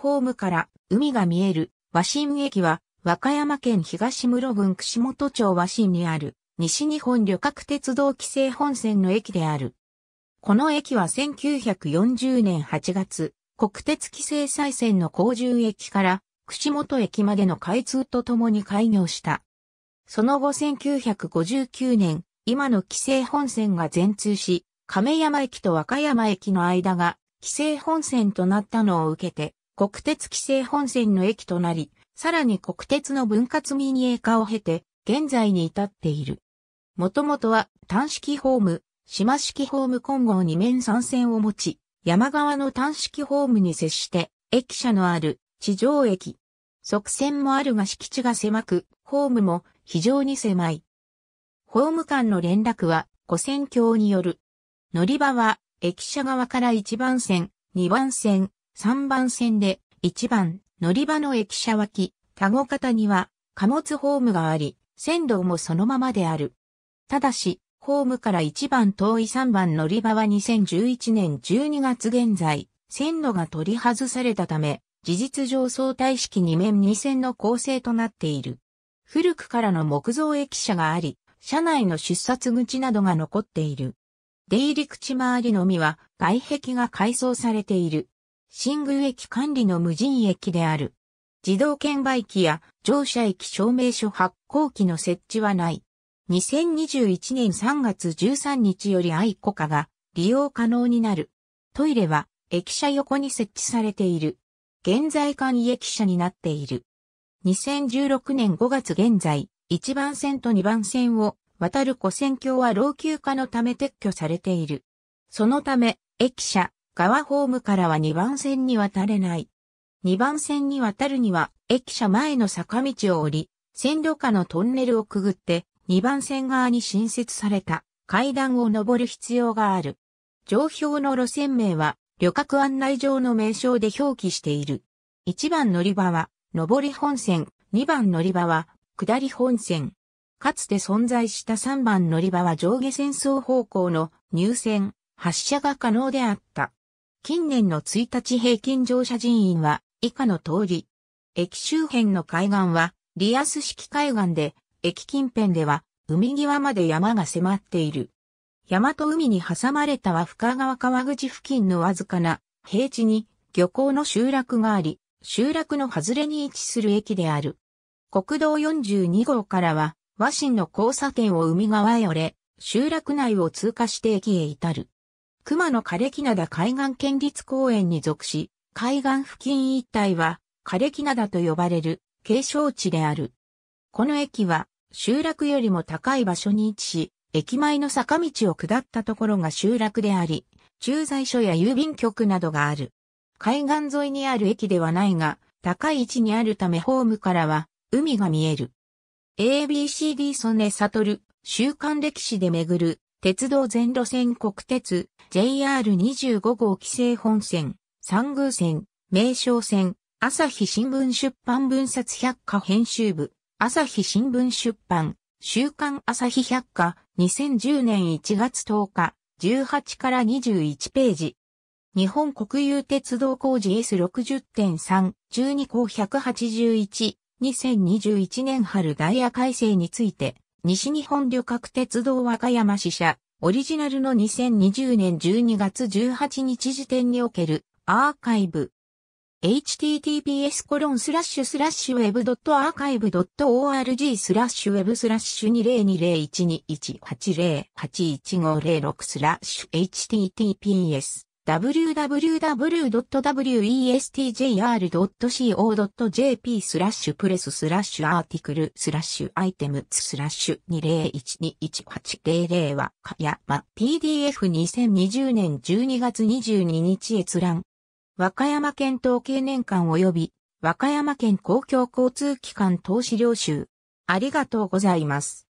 ホームから海が見える和新駅は和歌山県東室郡串本町和新にある西日本旅客鉄道規制本線の駅である。この駅は1940年8月、国鉄規制再線の工順駅から串本駅までの開通とともに開業した。その後1959年、今の規制本線が全通し、亀山駅と和歌山駅の間が規制本線となったのを受けて、国鉄規制本線の駅となり、さらに国鉄の分割民営化を経て、現在に至っている。もともとは単式ホーム、島式ホーム混合2面3線を持ち、山側の単式ホームに接して、駅舎のある地上駅。側線もあるが敷地が狭く、ホームも非常に狭い。ホーム間の連絡は五線橋による。乗り場は駅舎側から1番線、2番線、3番線で1番乗り場の駅舎脇、田子方には貨物ホームがあり、線路もそのままである。ただし、ホームから1番遠い3番乗り場は2011年12月現在、線路が取り外されたため、事実上相対式2面2線の構成となっている。古くからの木造駅舎があり、車内の出札口などが残っている。出入り口周りのみは外壁が改装されている。新宮駅管理の無人駅である。自動券売機や乗車駅証明書発行機の設置はない。2021年3月13日より愛子化が利用可能になる。トイレは駅舎横に設置されている。現在管理駅舎になっている。2016年5月現在、1番線と2番線を渡る古線橋は老朽化のため撤去されている。そのため、駅舎、川ホームからは2番線に渡れない。2番線に渡るには、駅舎前の坂道を降り、線路下のトンネルをくぐって、2番線側に新設された階段を登る必要がある。上表の路線名は、旅客案内上の名称で表記している。1番乗り場は、上り本線、2番乗り場は、下り本線。かつて存在した3番乗り場は上下線双方向の入線、発車が可能であった。近年の1日平均乗車人員は以下の通り。駅周辺の海岸はリアス式海岸で、駅近辺では海際まで山が迫っている。山と海に挟まれた和深川川口付近のわずかな平地に漁港の集落があり、集落の外れに位置する駅である。国道42号からは、和新の交差点を海側へ折れ、集落内を通過して駅へ至る。熊野枯木灘海岸県立公園に属し、海岸付近一帯は枯れ木灘と呼ばれる景勝地である。この駅は集落よりも高い場所に位置し、駅前の坂道を下ったところが集落であり、駐在所や郵便局などがある。海岸沿いにある駅ではないが、高い位置にあるためホームからは海が見える。ABCD 曽根悟、週刊歴史で巡る鉄道全路線国鉄、JR25 号規制本線、三宮線、名称線、朝日新聞出版分冊百科編集部、朝日新聞出版、週刊朝日百科、2010年1月10日、18から21ページ。日本国有鉄道工事 S60.3、12項181、2021年春ダイヤ改正について、西日本旅客鉄道和歌山支社、オリジナルの2020年12月18日時点におけるアーカイブ。https コロンスラッシュスラッシュウェブドットアーカイブドット org スラッシュウェブスラッシュ20201218081506スラッシュ https www.westjr.co.jp スラッシュプレススラッシュアーティクルスラッシュアイテムスラッシュ2012180はかやま PDF2020 年12月22日閲覧和歌山県統計年間及び和歌山県公共交通機関投資領収ありがとうございます。